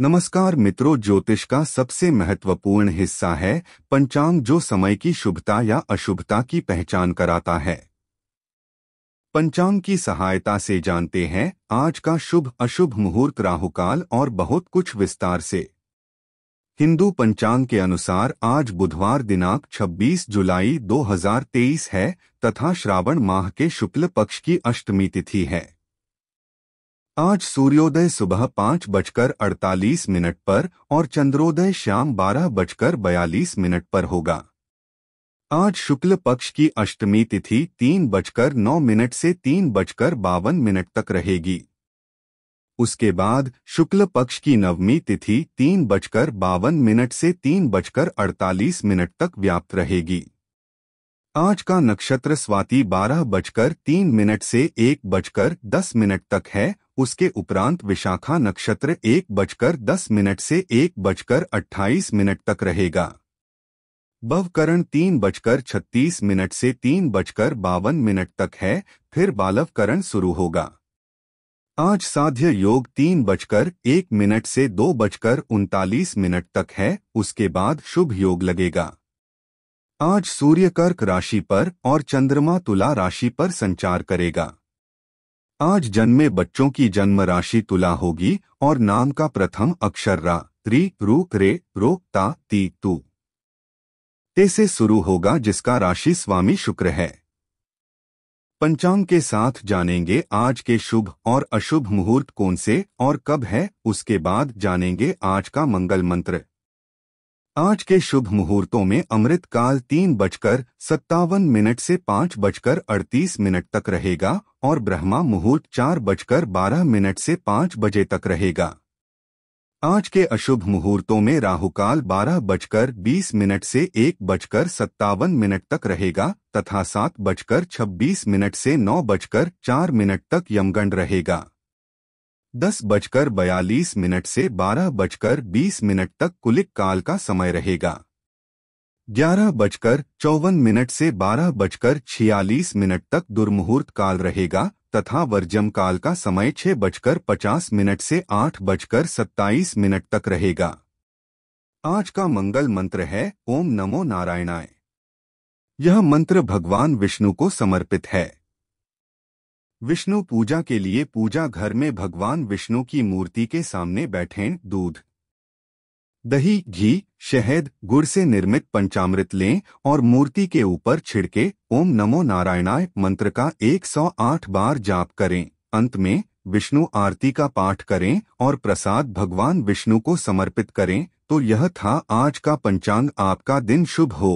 नमस्कार मित्रों ज्योतिष का सबसे महत्वपूर्ण हिस्सा है पंचांग जो समय की शुभता या अशुभता की पहचान कराता है पंचांग की सहायता से जानते हैं आज का शुभ अशुभ मुहूर्त राहुकाल और बहुत कुछ विस्तार से हिंदू पंचांग के अनुसार आज बुधवार दिनांक 26 जुलाई 2023 है तथा श्रावण माह के शुक्ल पक्ष की अष्टमी तिथि है आज सूर्योदय सुबह पाँच बजकर अड़तालीस मिनट पर और चंद्रोदय शाम बारह बजकर बयालीस मिनट पर होगा आज शुक्ल पक्ष की अष्टमी तिथि तीन बजकर नौ मिनट से तीन बजकर बावन मिनट तक रहेगी उसके बाद शुक्ल पक्ष की नवमी तिथि तीन बजकर बावन मिनट से तीन बजकर अड़तालीस मिनट तक व्याप्त रहेगी आज का नक्षत्र स्वाति बारह बजकर तीन मिनट से एक बजकर दस मिनट तक है उसके उपरांत विशाखा नक्षत्र एक बजकर दस मिनट से एक बजकर अट्ठाईस मिनट तक रहेगा बवकरण तीन बजकर छत्तीस मिनट से तीन बजकर बावन मिनट तक है फिर बालवकरण शुरू होगा आज साध्य योग तीन बजकर एक मिनट से दो बजकर उनतालीस मिनट तक है उसके बाद शुभ योग लगेगा आज सूर्य कर्क राशि पर और चंद्रमा तुला राशि पर संचार करेगा आज जन्मे बच्चों की जन्म राशि तुला होगी और नाम का प्रथम अक्षर रा री रू रे रो ता ती तू ते से शुरू होगा जिसका राशि स्वामी शुक्र है पंचांग के साथ जानेंगे आज के शुभ और अशुभ मुहूर्त कौन से और कब है उसके बाद जानेंगे आज का मंगल मंत्र आज के शुभ मुहूर्तों में अमृत काल तीन बजकर सत्तावन मिनट से पाँच बजकर अड़तीस मिनट तक रहेगा और ब्रह्मा मुहूर्त चार बजकर बारह मिनट से पाँच बजे तक रहेगा आज के अशुभ मुहूर्तों में राहुकाल बारह बजकर बीस मिनट से एक बजकर सत्तावन मिनट तक रहेगा तथा सात बजकर छब्बीस मिनट से नौ बजकर चार मिनट तक यमगंड रहेगा दस बजकर बयालीस मिनट से बारह बजकर बीस मिनट तक कुलिक काल का समय रहेगा ग्यारह बजकर चौवन मिनट से बारह बजकर छियालीस मिनट तक दुर्मुहूर्त काल रहेगा तथा वर्जम काल का समय छह बजकर पचास मिनट से आठ बजकर सत्ताईस मिनट तक रहेगा आज का मंगल मंत्र है ओम नमो नारायणाय यह मंत्र भगवान विष्णु को समर्पित है विष्णु पूजा के लिए पूजा घर में भगवान विष्णु की मूर्ति के सामने बैठें दूध दही घी शहद गुड़ से निर्मित पंचामृत लें और मूर्ति के ऊपर छिड़के ओम नमो नारायणाय मंत्र का 108 बार जाप करें अंत में विष्णु आरती का पाठ करें और प्रसाद भगवान विष्णु को समर्पित करें तो यह था आज का पंचांग आपका दिन शुभ हो